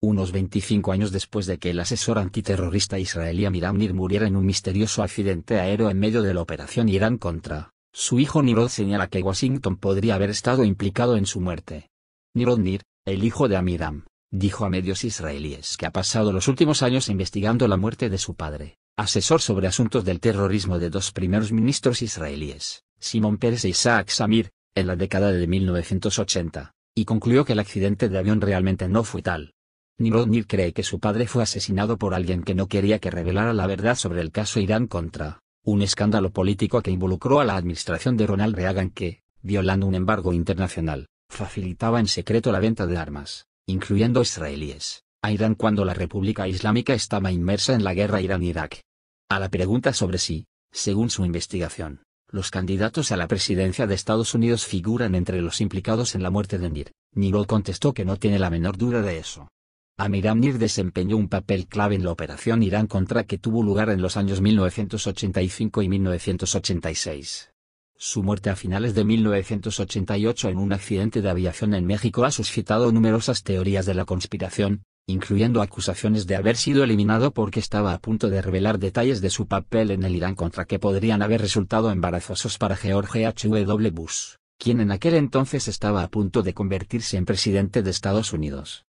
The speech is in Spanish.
unos 25 años después de que el asesor antiterrorista israelí Amiram Nir muriera en un misterioso accidente aéreo en medio de la operación Irán contra su hijo Nirod señala que Washington podría haber estado implicado en su muerte. Nirod Nir, el hijo de Amiram, dijo a medios israelíes que ha pasado los últimos años investigando la muerte de su padre, asesor sobre asuntos del terrorismo de dos primeros ministros israelíes, Simón Pérez e Isaac Samir, en la década de 1980, y concluyó que el accidente de avión realmente no fue tal Nirod Nir cree que su padre fue asesinado por alguien que no quería que revelara la verdad sobre el caso Irán contra, un escándalo político que involucró a la administración de Ronald Reagan que, violando un embargo internacional, facilitaba en secreto la venta de armas, incluyendo israelíes, a Irán cuando la República Islámica estaba inmersa en la guerra Irán-Irak. A la pregunta sobre si, según su investigación, los candidatos a la presidencia de Estados Unidos figuran entre los implicados en la muerte de Nir. Niro contestó que no tiene la menor duda de eso, Amiramir desempeñó un papel clave en la Operación Irán contra que tuvo lugar en los años 1985 y 1986. Su muerte a finales de 1988 en un accidente de aviación en México ha suscitado numerosas teorías de la conspiración, incluyendo acusaciones de haber sido eliminado porque estaba a punto de revelar detalles de su papel en el Irán contra que podrían haber resultado embarazosos para George H.W. Bush, quien en aquel entonces estaba a punto de convertirse en presidente de Estados Unidos.